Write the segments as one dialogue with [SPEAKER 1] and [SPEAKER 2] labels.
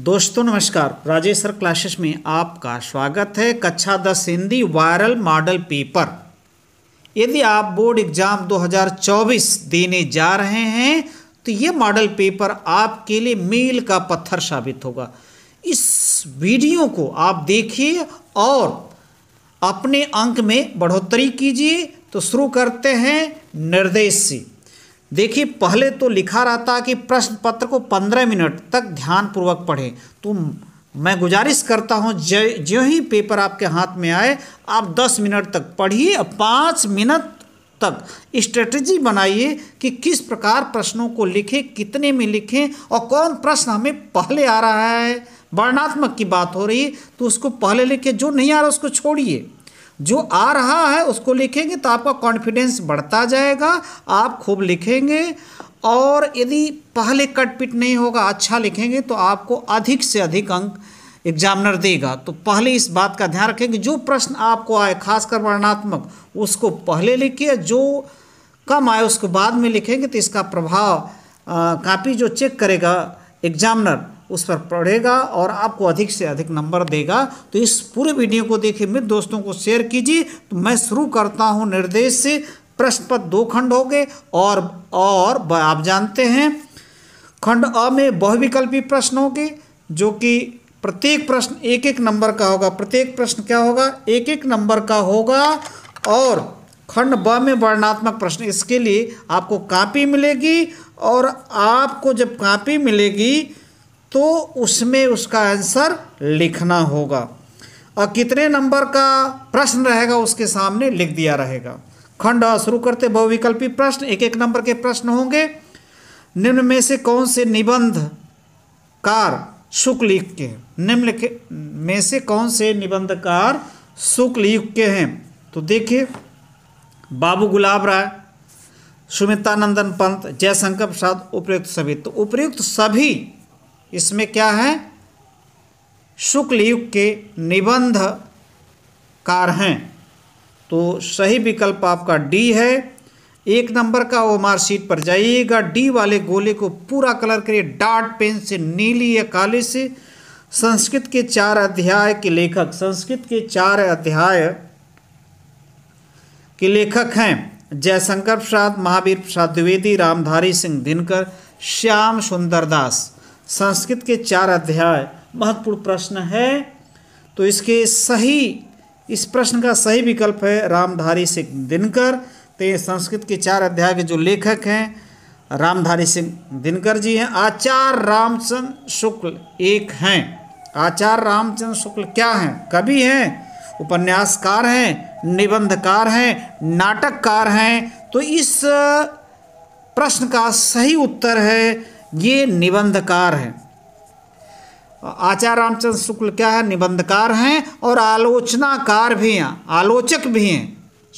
[SPEAKER 1] दोस्तों नमस्कार Rajesh sir classes में आपका स्वागत है कक्षा दस हिंदी वायरल मॉडल पेपर यदि आप बोर्ड एग्जाम 2024 देने जा रहे हैं तो ये मॉडल पेपर आपके लिए मील का पत्थर साबित होगा इस वीडियो को आप देखिए और अपने अंक में बढ़ोतरी कीजिए तो शुरू करते हैं निर्देश से देखिए पहले तो लिखा रहता कि प्रश्न पत्र को पंद्रह मिनट तक ध्यानपूर्वक पढ़ें तो मैं गुजारिश करता हूँ जो ही पेपर आपके हाथ में आए आप दस मिनट तक पढ़िए और पाँच मिनट तक स्ट्रेटजी बनाइए कि किस प्रकार प्रश्नों को लिखें कितने में लिखें और कौन प्रश्न हमें पहले आ रहा है वर्णात्मक की बात हो रही है तो उसको पहले लिखे जो नहीं आ रहा उसको छोड़िए जो आ रहा है उसको लिखेंगे तो आपका कॉन्फिडेंस बढ़ता जाएगा आप खूब लिखेंगे और यदि पहले कटपिट नहीं होगा अच्छा लिखेंगे तो आपको अधिक से अधिक अंक एग्जामिनर देगा तो पहले इस बात का ध्यान रखेंगे जो प्रश्न आपको आए खासकर वर्णात्मक उसको पहले लिखिए जो कम आए उसको बाद में लिखेंगे तो इसका प्रभाव कापी जो चेक करेगा एग्जामिनर उस पर पढ़ेगा और आपको अधिक से अधिक नंबर देगा तो इस पूरे वीडियो को देखिए मित्र दोस्तों को शेयर कीजिए तो मैं शुरू करता हूँ निर्देश से प्रश्न पद दो खंड हो गए और और आप जानते हैं खंड अ में बहुविकल्पी प्रश्न हो गए जो कि प्रत्येक प्रश्न एक एक नंबर का होगा प्रत्येक प्रश्न क्या होगा एक एक नंबर का होगा और खंड ब में वर्णात्मक प्रश्न इसके लिए आपको कापी मिलेगी और आपको जब कापी मिलेगी तो उसमें उसका आंसर लिखना होगा और कितने नंबर का प्रश्न रहेगा उसके सामने लिख दिया रहेगा खंड शुरू करते बहुविकल्पी प्रश्न एक एक नंबर के प्रश्न होंगे निम्न में से कौन से निबंध कार शुक्ल युग के हैं निम्न में से कौन से निबंधकार शुक्ल युग के हैं तो देखिए बाबू गुलाब राय सुमितानंदन पंत जयशंकर प्रसाद उपयुक्त सभी तो उपयुक्त सभी इसमें क्या है शुक्ल युग के निबंध कार हैं तो सही विकल्प आपका डी है एक नंबर का वो मार्कशीट पर जाइएगा डी वाले गोले को पूरा कलर करिए डार्ट पेन से नीली या काले से संस्कृत के चार अध्याय के लेखक संस्कृत के चार अध्याय के लेखक हैं जयशंकर प्रसाद महावीर प्रसाद द्विवेदी रामधारी सिंह दिनकर श्याम सुंदर दास संस्कृत के चार अध्याय महत्वपूर्ण प्रश्न है तो इसके सही इस प्रश्न का सही विकल्प है रामधारी सिंह दिनकर तो ये संस्कृत के चार अध्याय के जो लेखक हैं रामधारी सिंह दिनकर जी हैं आचार्य रामचंद्र शुक्ल एक हैं आचार्य रामचंद्र शुक्ल क्या हैं कवि हैं उपन्यासकार हैं निबंधकार हैं नाटककार हैं तो इस प्रश्न का सही उत्तर है ये निबंधकार हैं आचार्य रामचंद्र शुक्ल क्या है निबंधकार हैं और आलोचनाकार भी हैं आलोचक भी हैं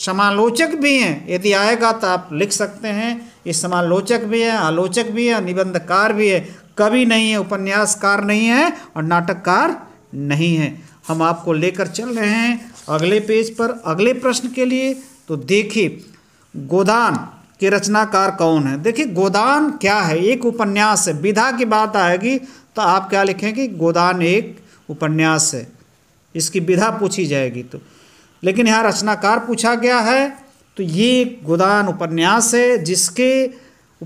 [SPEAKER 1] समालोचक भी हैं यदि आएगा तो आप लिख सकते हैं ये समालोचक भी हैं आलोचक भी हैं निबंधकार भी है कवि नहीं है उपन्यासकार नहीं है और नाटककार नहीं है हम आपको लेकर चल रहे हैं अगले पेज पर अगले प्रश्न के लिए तो देखिए गोदान के रचनाकार कौन है देखिए गोदान क्या है एक उपन्यास है विधा की बात आएगी तो आप क्या लिखेंगे गोदान एक उपन्यास है इसकी विधा पूछी जाएगी तो लेकिन यहाँ रचनाकार पूछा गया है तो ये गोदान उपन्यास है जिसके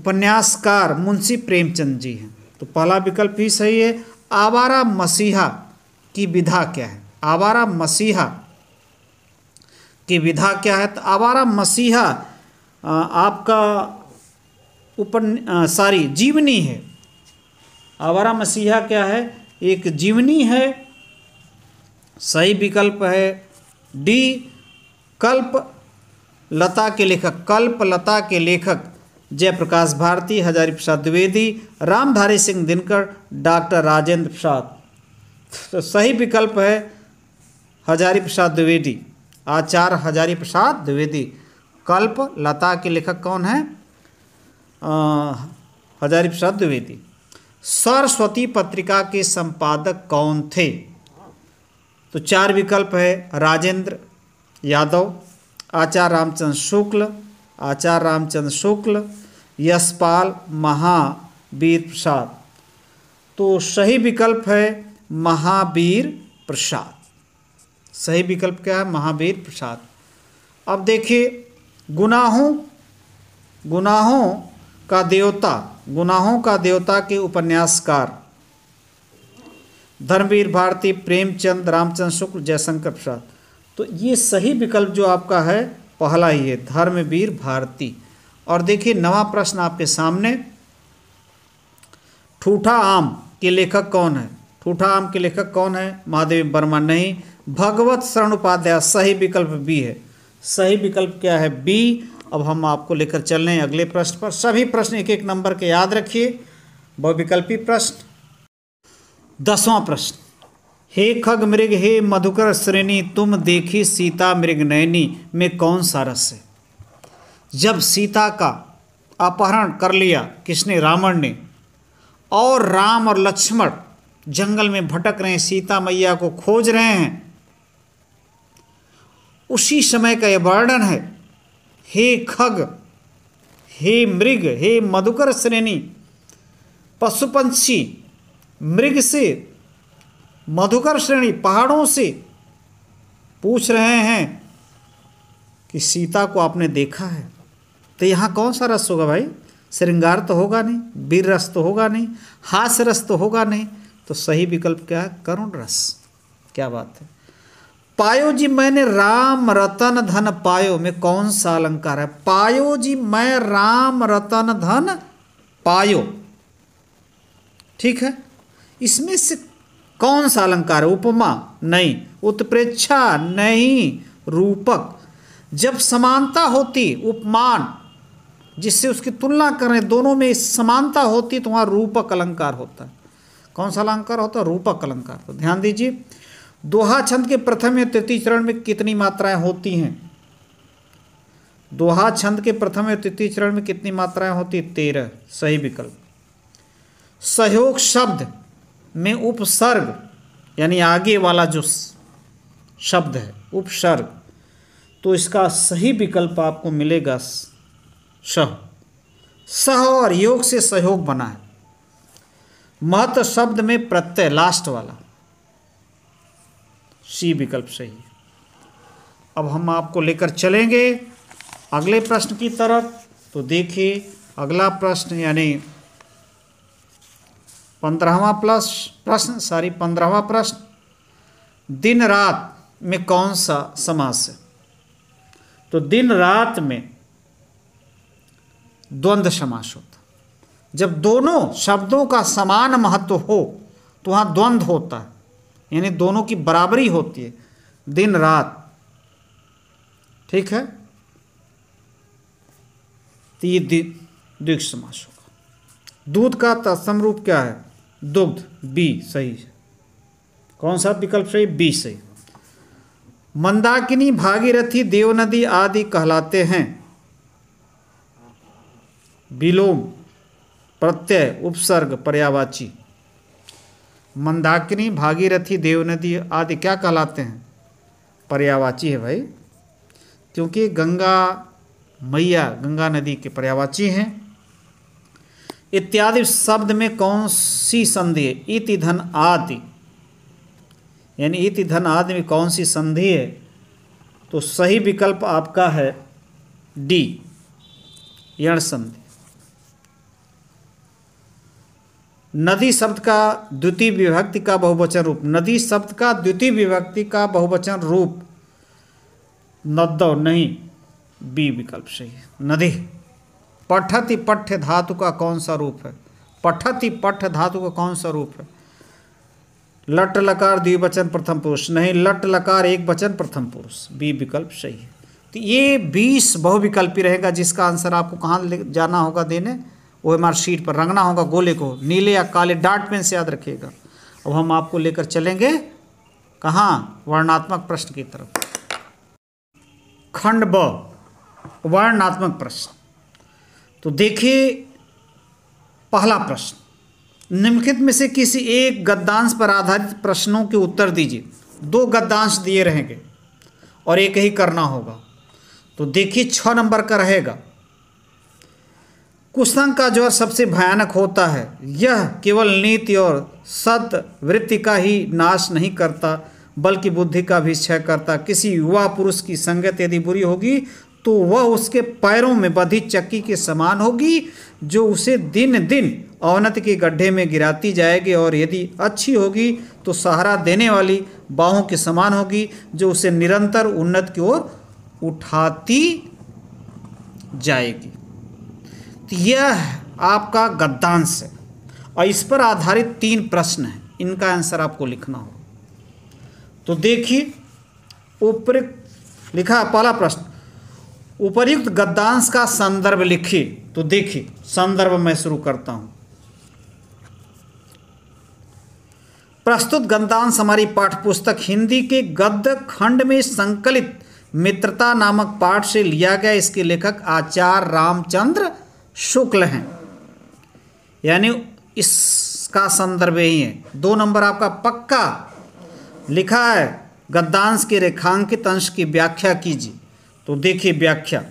[SPEAKER 1] उपन्यासकार मुंशी प्रेमचंद जी हैं तो पहला विकल्प ही सही है आवारा मसीहा की विधा क्या है आवारा मसीहा की विधा क्या है तो आवारा मसीहा आपका उपन सॉरी जीवनी है आवारा मसीहा क्या है एक जीवनी है सही विकल्प है डी कल्प लता के लेखक कल्प लता के लेखक जयप्रकाश भारती हजारी प्रसाद द्विवेदी रामधारी सिंह दिनकर डॉक्टर राजेंद्र प्रसाद तो सही विकल्प है हजारी प्रसाद द्विवेदी आचार्य हजारी प्रसाद द्विवेदी कल्प लता के लेखक कौन है हजारी प्रसाद द्विवेदी सरस्वती पत्रिका के संपादक कौन थे तो चार विकल्प है राजेंद्र यादव आचार्य रामचंद्र शुक्ल आचार्य रामचंद्र शुक्ल यशपाल महावीर प्रसाद तो सही विकल्प है महावीर प्रसाद सही विकल्प क्या है महावीर प्रसाद अब देखिए गुनाहों गुनाहों का देवता गुनाहों का देवता के उपन्यासकार धर्मवीर भारती प्रेमचंद रामचंद्र शुक्ल जयशंकर प्रसाद तो ये सही विकल्प जो आपका है पहला ही है धर्मवीर भारती और देखिए नवा प्रश्न आपके सामने ठूठा आम के लेखक कौन है ठूठा आम के लेखक कौन है महादेव वर्मा नहीं भगवत शरण उपाध्याय सही विकल्प भी है सही विकल्प क्या है बी अब हम आपको लेकर चल रहे हैं अगले प्रश्न पर सभी प्रश्न एक एक नंबर के याद रखिए बहुविकल्पी प्रश्न दसवां प्रश्न हे खग मृग हे मधुकर श्रेणी तुम देखी सीता मृग नयनी में कौन सा रस है जब सीता का अपहरण कर लिया किसने रावण ने और राम और लक्ष्मण जंगल में भटक रहे हैं सीता मैया को खोज रहे हैं उसी समय का यह वर्णन है हे खग हे मृग हे मधुकर श्रेणी पशुपंक्षी मृग से मधुकर श्रेणी पहाड़ों से पूछ रहे हैं कि सीता को आपने देखा है तो यहाँ कौन सा रस होगा भाई श्रृंगार तो होगा नहीं वीर रस तो होगा नहीं हास रस तो होगा नहीं तो सही विकल्प क्या है करुण रस क्या बात है पायो जी मैंने राम रतन धन पायो में कौन सा अलंकार है पायो जी मैं राम रतन धन पायो ठीक है इसमें से कौन सा अलंकार है उपमा नहीं उत्प्रेक्षा नहीं रूपक जब समानता होती उपमान जिससे उसकी तुलना करें दोनों में समानता होती तो वहाँ रूपक अलंकार होता है कौन सा अलंकार होता है रूपक अलंकार तो ध्यान दीजिए दोहा छंद के प्रथम या तृतीय चरण में कितनी मात्राएं होती हैं दोहा छंद के प्रथम या तृतीय चरण में कितनी मात्राएं होती है तेरह सही विकल्प सहयोग शब्द में उपसर्ग यानी आगे वाला जो शब्द है उपसर्ग तो इसका सही विकल्प आपको मिलेगा सह सह और योग से सहयोग बना है महत्व शब्द में प्रत्यय लास्ट वाला सी विकल्प सही है अब हम आपको लेकर चलेंगे अगले प्रश्न की तरफ तो देखिए अगला प्रश्न यानी पंद्रहवा प्लस प्रश्न सॉरी पंद्रहवा प्रश्न दिन रात में कौन सा समास है तो दिन रात में द्वंद्व समास होता जब दोनों शब्दों का समान महत्व हो तो वहां द्वंद्व होता है यानी दोनों की बराबरी होती है दिन रात ठीक है तो ये द्विग समास होगा दूध का तत्सम रूप क्या है दुग्ध बी सही है कौन सा विकल्प सही बी सही मंदाकिनी भागीरथी देवनदी आदि कहलाते हैं विलोम प्रत्यय उपसर्ग पर्यावाची मंदाकिनी भागीरथी देवनदी आदि क्या कहलाते हैं पर्यावाची है भाई क्योंकि गंगा मैया गंगा नदी के पर्यावाची हैं इत्यादि शब्द में कौन सी संधि है इति धन आदि यानी इति धन आदि में कौन सी संधि है तो सही विकल्प आपका है डी यण संधि नदी शब्द का द्वितीय विभक्ति का बहुवचन रूप नदी शब्द का द्वितीय विभक्ति का बहुवचन रूप नद्दौ नहीं बी विकल्प सही है नदी पठति पठ्य धातु का कौन सा रूप है पठति पठ्य धातु का कौन सा रूप है लट लकार द्विवचन प्रथम पुरुष नहीं लट लकार एक वचन प्रथम पुरुष बी विकल्प सही है तो ये बीस बहुविकल्पी रहेगा जिसका आंसर आपको कहाँ जाना होगा देने ओ एम शीट पर रंगना होगा गोले को नीले या काले डार्ट पेन से याद रखिएगा अब हम आपको लेकर चलेंगे कहाँ वर्णात्मक प्रश्न की तरफ खंड ब वर्णात्मक प्रश्न तो देखिए पहला प्रश्न निम्नलिखित में से किसी एक गद्दांश पर आधारित प्रश्नों के उत्तर दीजिए दो गद्दांश दिए रहेंगे और एक ही करना होगा तो देखिए छः नंबर का रहेगा कुसंग का जो है सबसे भयानक होता है यह केवल नीति और सत वृत्ति का ही नाश नहीं करता बल्कि बुद्धि का भी क्षय करता किसी युवा पुरुष की संगत यदि बुरी होगी तो वह उसके पैरों में बधी चक्की के समान होगी जो उसे दिन दिन अवनत के गड्ढे में गिराती जाएगी और यदि अच्छी होगी तो सहारा देने वाली बाहों के समान होगी जो उसे निरंतर उन्नत की ओर उठाती जाएगी यह आपका गद्दांश है और इस पर आधारित तीन प्रश्न हैं इनका आंसर आपको लिखना हो तो देखिए उपयुक्त लिखा पहला प्रश्न उपयुक्त गद्दांश का संदर्भ लिखिए तो देखिए संदर्भ मैं शुरू करता हूं प्रस्तुत गद्दांश हमारी पाठ्यपुस्तक हिंदी के गद्य खंड में संकलित मित्रता नामक पाठ से लिया गया इसके लेखक आचार्य रामचंद्र शुक्ल हैं यानी इसका संदर्भ ही है दो नंबर आपका पक्का लिखा है गद्दांश के रेखांकित अंश की व्याख्या कीजिए तो देखिए व्याख्या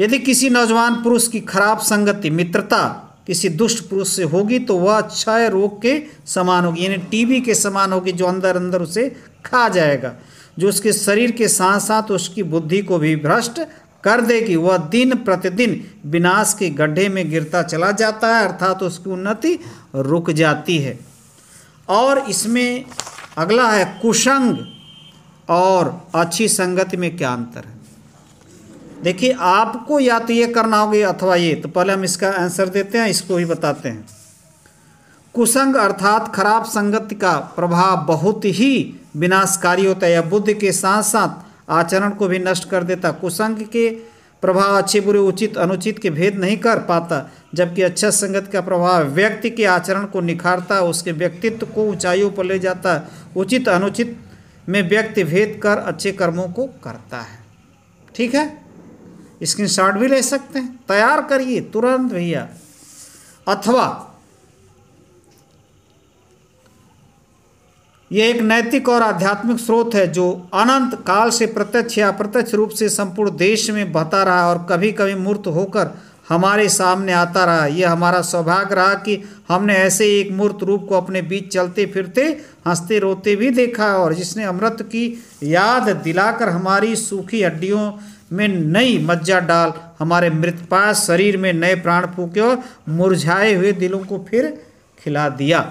[SPEAKER 1] यदि किसी नौजवान पुरुष की खराब संगति मित्रता किसी दुष्ट पुरुष से होगी तो वह क्षय रोग के समान होगी यानी टीबी के समान होगी जो अंदर अंदर उसे खा जाएगा जो उसके शरीर के साथ साथ उसकी बुद्धि को भी भ्रष्ट कर देगी वह दिन प्रतिदिन विनाश के गड्ढे में गिरता चला जाता है अर्थात तो उसकी उन्नति रुक जाती है और इसमें अगला है कुसंग और अच्छी संगति में क्या अंतर है देखिए आपको या तो ये करना होगा अथवा ये तो पहले हम इसका आंसर देते हैं इसको ही बताते हैं कुसंग अर्थात खराब संगति का प्रभाव बहुत ही विनाशकारी होता है या बुद्ध के साथ साथ आचरण को भी नष्ट कर देता कुसंग के प्रभाव अच्छे बुरे उचित अनुचित के भेद नहीं कर पाता जबकि अच्छा संगत का प्रभाव व्यक्ति के आचरण को निखारता उसके व्यक्तित्व को ऊंचाइयों पर ले जाता उचित अनुचित में व्यक्ति भेद कर अच्छे कर्मों को करता है ठीक है स्क्रीन शॉट भी ले सकते हैं तैयार करिए तुरंत भैया अथवा ये एक नैतिक और आध्यात्मिक स्रोत है जो अनंत काल से प्रत्यक्ष या प्रत्यक्ष रूप से संपूर्ण देश में बहता रहा और कभी कभी मूर्त होकर हमारे सामने आता रहा यह हमारा सौभाग्य रहा कि हमने ऐसे एक मूर्त रूप को अपने बीच चलते फिरते हंसते रोते भी देखा और जिसने अमृत की याद दिलाकर हमारी सूखी हड्डियों में नई मज्जा डाल हमारे मृतपा शरीर में नए प्राण फूके और मुरझाए हुए दिलों को फिर खिला दिया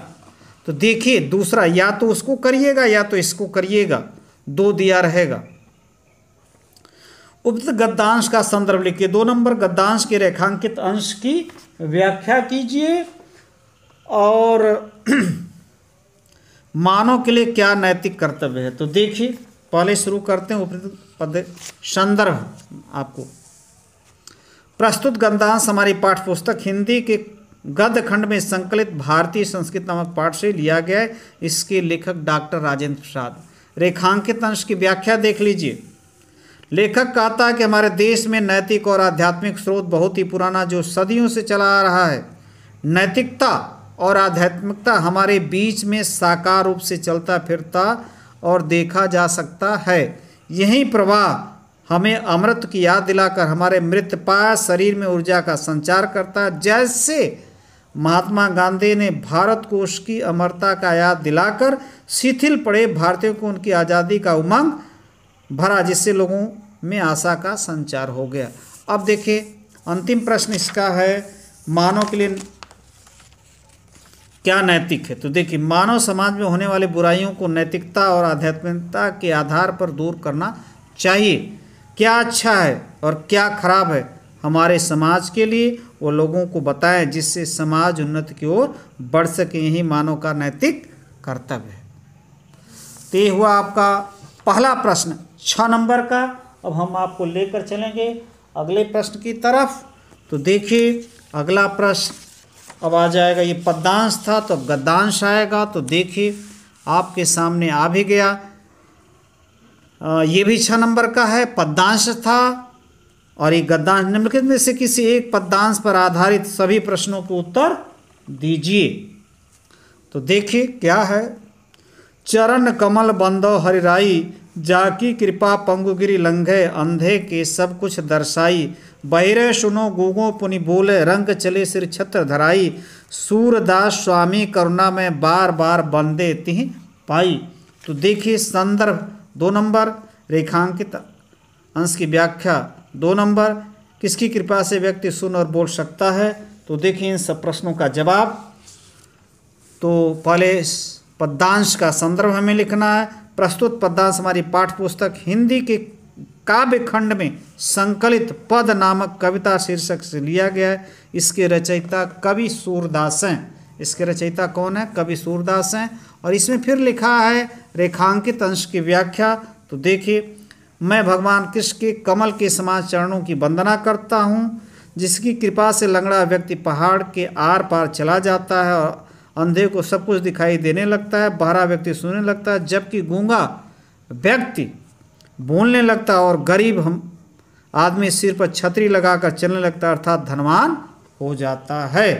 [SPEAKER 1] तो देखिए दूसरा या तो उसको करिएगा या तो इसको करिएगा दो दिया रहेगा उपयुक्त गद्दांश का संदर्भ लिखिए दो नंबर गद्दांश के रेखांकित अंश की व्याख्या कीजिए और मानव के लिए क्या नैतिक कर्तव्य है तो देखिए पहले शुरू करते हैं उपयुक्त पद संदर्भ आपको प्रस्तुत गद्दांश हमारी पाठ्यपुस्तक हिंदी के गद्य खंड में संकलित भारतीय संस्कृत नामक पाठ से लिया गया है इसके लेखक डॉक्टर राजेंद्र प्रसाद रेखांकित अंश की व्याख्या देख लीजिए लेखक कहता है कि हमारे देश में नैतिक और आध्यात्मिक स्रोत बहुत ही पुराना जो सदियों से चला आ रहा है नैतिकता और आध्यात्मिकता हमारे बीच में साकार रूप से चलता फिरता और देखा जा सकता है यही प्रवाह हमें अमृत की याद दिलाकर हमारे मृत पाया शरीर में ऊर्जा का संचार करता है जैसे महात्मा गांधी ने भारत कोष की अमरता का याद दिलाकर शिथिल पड़े भारतीयों को उनकी आज़ादी का उमंग भरा जिससे लोगों में आशा का संचार हो गया अब देखिए अंतिम प्रश्न इसका है मानव के लिए क्या नैतिक है तो देखिए मानव समाज में होने वाली बुराइयों को नैतिकता और आध्यात्मिकता के आधार पर दूर करना चाहिए क्या अच्छा है और क्या खराब है हमारे समाज के लिए वो लोगों को बताएं जिससे समाज उन्नति की ओर बढ़ सके यही मानव का नैतिक कर्तव्य है तो ये हुआ आपका पहला प्रश्न छ नंबर का अब हम आपको लेकर चलेंगे अगले प्रश्न की तरफ तो देखिए अगला प्रश्न अब आ जाएगा ये पद्यांश था तो गद्यांश आएगा तो देखिए आपके सामने आ भी गया आ, ये भी छः नंबर का है पद्यांश था और एक गद्दांश निम्नलिखित में से किसी एक पद्यांश पर आधारित सभी प्रश्नों के उत्तर दीजिए तो देखिए क्या है चरण कमल बंदो हरिराई जाकी कृपा पंगुगिरी लंघे अंधे के सब कुछ दर्शाई बहिरे सुनो गुगो पुनि बोले रंग चले सिर छत्र धराई सूरदास स्वामी करुणा में बार बार बंदे तिह पाई तो देखिए संदर्भ दो नंबर रेखांकित अंश की व्याख्या दो नंबर किसकी कृपा से व्यक्ति सुन और बोल सकता है तो देखिए इन सब प्रश्नों का जवाब तो पहले पद्यांश का संदर्भ हमें लिखना है प्रस्तुत पद्यांश हमारी पाठ पुस्तक हिंदी के काव्य खंड में संकलित पद नामक कविता शीर्षक से लिया गया है इसके रचयिता कवि सूरदास हैं इसके रचयिता कौन है कवि सूरदास हैं और इसमें फिर लिखा है रेखांकित अंश की व्याख्या तो देखिए मैं भगवान कृष्ण के कमल के समान चरणों की वंदना करता हूँ जिसकी कृपा से लंगड़ा व्यक्ति पहाड़ के आर पार चला जाता है और अंधे को सब कुछ दिखाई देने लगता है बहरा व्यक्ति सुनने लगता है जबकि गूंगा व्यक्ति बोलने लगता है और गरीब हम आदमी सिर पर छतरी लगाकर चलने लगता है अर्थात धनवान हो जाता है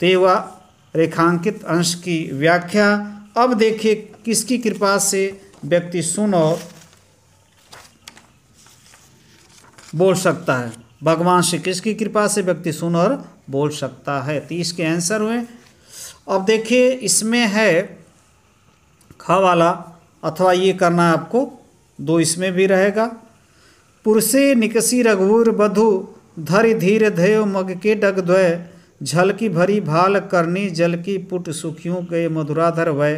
[SPEAKER 1] तेवा तो रेखांकित अंश की व्याख्या अब देखिए किसकी कृपा से व्यक्ति सुन और बोल सकता है भगवान श्री कृष्ण की कृपा से व्यक्ति सुन और बोल सकता है तो इसके आंसर हुए अब देखिए इसमें है ख वाला अथवा ये करना आपको दो इसमें भी रहेगा पुरुषे निकसी रघुवर बधु धर धीर धैव मग के डग द्वय झलकी भरी भाल करनी जल की पुट सुखियों के मधुराधर वय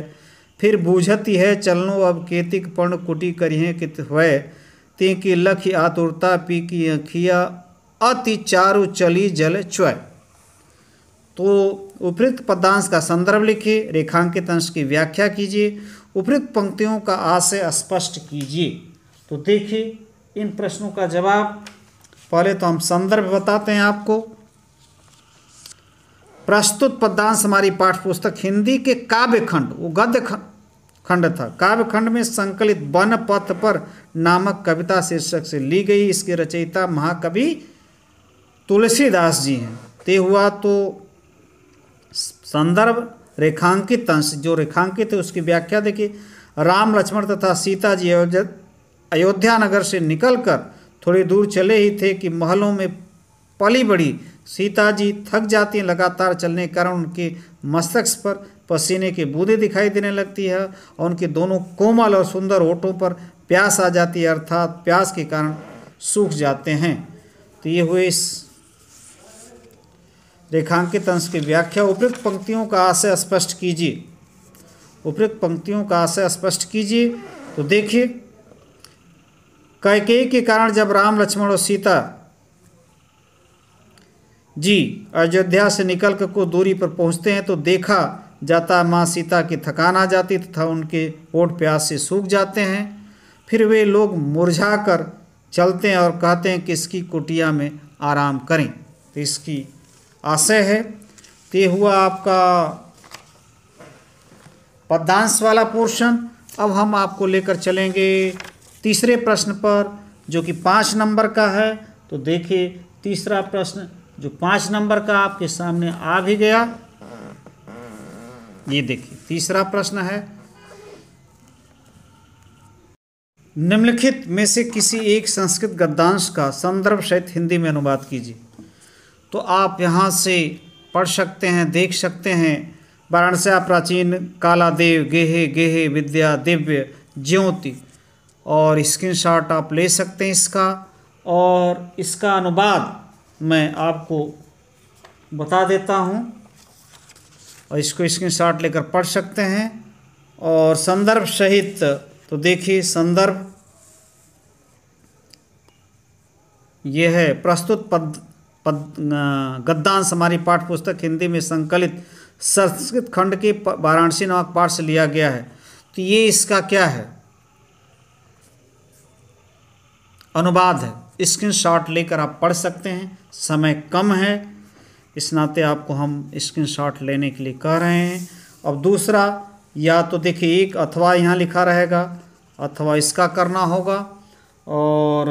[SPEAKER 1] फिर बूझती है चलनो अब केतिक पण कुटी करिए कित वय तिकी लख आतुरता पी की अखिया अति चारु चली जल च्वय तो उपयुक्त पदांश का संदर्भ लिखिए रेखांकित अंश की व्याख्या कीजिए उपयुक्त पंक्तियों का आशय स्पष्ट कीजिए तो देखिए इन प्रश्नों का जवाब पहले तो हम संदर्भ बताते हैं आपको प्रस्तुत पदांश हमारी पाठ्यपुस्तक पुस्तक हिंदी के काव्य खंड वो गद्य खंड खंड था काव्य खंड में संकलित वन पथ पर नामक कविता शीर्षक से ली गई इसके रचयिता महाकवि तुलसीदास जी हैं ते हुआ तो संदर्भ रेखांकित अंश जो रेखांकित है उसकी व्याख्या देखिए राम लक्ष्मण तथा सीता जी अयोध्या नगर से निकलकर थोड़ी दूर चले ही थे कि महलों में पली बड़ी सीता जी थक जाती हैं लगातार चलने के कारण उनके मस्तिष्क पर पसीने की बूंदें दिखाई देने लगती है और उनके दोनों कोमल और सुंदर होठों पर प्यास आ जाती है अर्थात प्यास के कारण सूख जाते हैं तो ये हुए इस रेखांकित अंश की व्याख्या उपयुक्त पंक्तियों का आशय स्पष्ट कीजिए उपयुक्त पंक्तियों का आशय स्पष्ट कीजिए तो देखिए कैके के कारण जब राम लक्ष्मण और सीता जी अयोध्या से निकल कर कुछ दूरी पर पहुँचते हैं तो देखा जाता माँ सीता की थकान आ जाती तथा उनके ओट प्यास से सूख जाते हैं फिर वे लोग मुरझा कर चलते हैं और कहते हैं कि इसकी कुटिया में आराम करें तो इसकी आशय है तो हुआ आपका पद्यांश वाला पोर्शन अब हम आपको लेकर चलेंगे तीसरे प्रश्न पर जो कि पाँच नंबर का है तो देखिए तीसरा प्रश्न जो पाँच नंबर का आपके सामने आ भी गया ये देखिए तीसरा प्रश्न है निम्नलिखित में से किसी एक संस्कृत गद्यांश का संदर्भ सहित हिंदी में अनुवाद कीजिए तो आप यहाँ से पढ़ सकते हैं देख सकते हैं वाराणस्या प्राचीन काला देव गेहे गेहे विद्या दिव्य ज्योति और स्क्रीनशॉट आप ले सकते हैं इसका और इसका अनुवाद मैं आपको बता देता हूँ और इसको स्क्रीनशॉट लेकर पढ़ सकते हैं और संदर्भ सहित तो देखिए संदर्भ यह है प्रस्तुत पद पद गद्दांश हमारी पाठ्यपुस्तक पुस्तक हिंदी में संकलित संस्कृत खंड के वाराणसी नामक पाठ से लिया गया है तो ये इसका क्या है अनुवाद है स्क्रीनशॉट लेकर आप पढ़ सकते हैं समय कम है इस नाते आपको हम स्क्रीनशॉट लेने के लिए कह रहे हैं अब दूसरा या तो देखिए एक अथवा यहाँ लिखा रहेगा अथवा इसका करना होगा और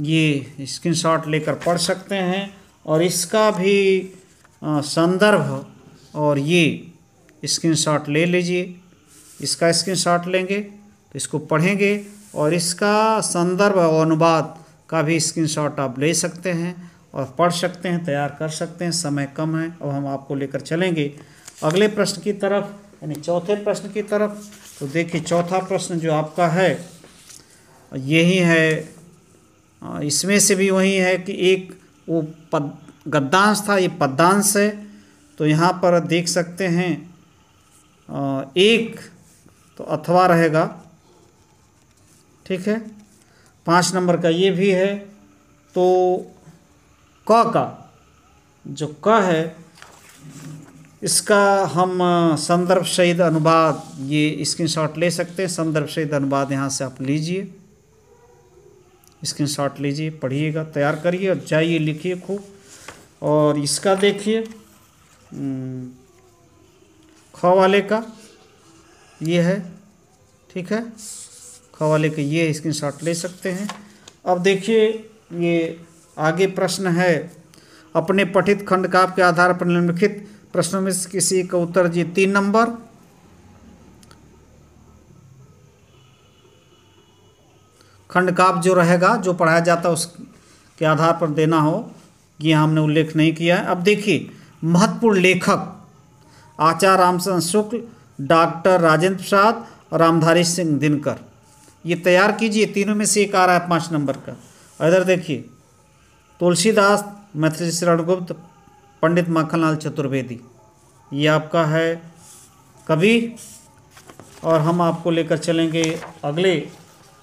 [SPEAKER 1] ये स्क्रीनशॉट लेकर पढ़ सकते हैं और इसका भी संदर्भ और ये स्क्रीनशॉट ले लीजिए इसका स्क्रीनशॉट लेंगे तो इसको पढ़ेंगे और इसका संदर्भ और अनुवाद का भी स्क्रीनशॉट आप ले सकते हैं और पढ़ सकते हैं तैयार कर सकते हैं समय कम है अब हम आपको लेकर चलेंगे अगले प्रश्न की तरफ यानी चौथे प्रश्न की तरफ तो देखिए चौथा प्रश्न जो आपका है यही है इसमें से भी वही है कि एक वो पद गद्दांश था ये पद्दांश है तो यहाँ पर देख सकते हैं एक तो अथवा रहेगा ठीक है पाँच नंबर का ये भी है तो क का जो क है इसका हम संदर्भ सहित अनुवाद ये स्क्रीनशॉट ले सकते हैं संदर्भ सहित अनुवाद यहाँ से आप लीजिए स्क्रीनशॉट लीजिए पढ़िएगा तैयार करिए और जाइए लिखिए खूब और इसका देखिए ख वाले का ये है ठीक है हवाले के ये स्क्रीनशॉट ले सकते हैं अब देखिए ये आगे प्रश्न है अपने पठित खंड काव्य के आधार पर निम्नलिखित प्रश्नों में किसी का उत्तर जी तीन नंबर खंड काप जो रहेगा जो पढ़ाया जाता है उसके आधार पर देना हो कि हमने उल्लेख नहीं किया है अब देखिए महत्वपूर्ण लेखक आचार्य रामचंद्र शुक्ल डॉक्टर राजेंद्र प्रसाद और रामधारी सिंह दिनकर ये तैयार कीजिए तीनों में से एक आ रहा है पाँच नंबर का इधर देखिए तुलसीदास मैथिली शरणगुप्त पंडित माखनलाल चतुर्वेदी ये आपका है कवि और हम आपको लेकर चलेंगे अगले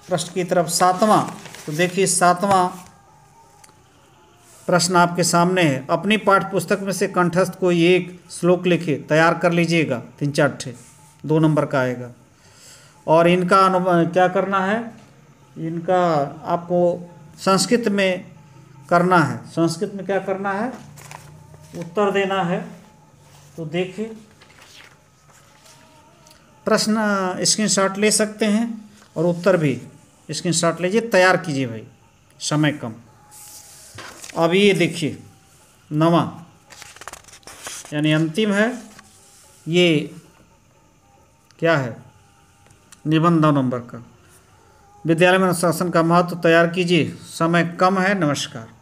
[SPEAKER 1] प्रश्न की तरफ सातवां तो देखिए सातवां प्रश्न आपके सामने है अपनी पाठ्यपुस्तक पुस्तक में से कंठस्थ कोई एक श्लोक लिखे तैयार कर लीजिएगा तीन चार छः दो नंबर का आएगा और इनका क्या करना है इनका आपको संस्कृत में करना है संस्कृत में क्या करना है उत्तर देना है तो देखिए प्रश्न स्क्रीनशॉट ले सकते हैं और उत्तर भी स्क्रीनशॉट लीजिए तैयार कीजिए भाई समय कम अब ये देखिए नवा यानी अंतिम है ये क्या है निबंध दो नंबर का विद्यालय में अनुशासन का महत्व तैयार कीजिए समय कम है नमस्कार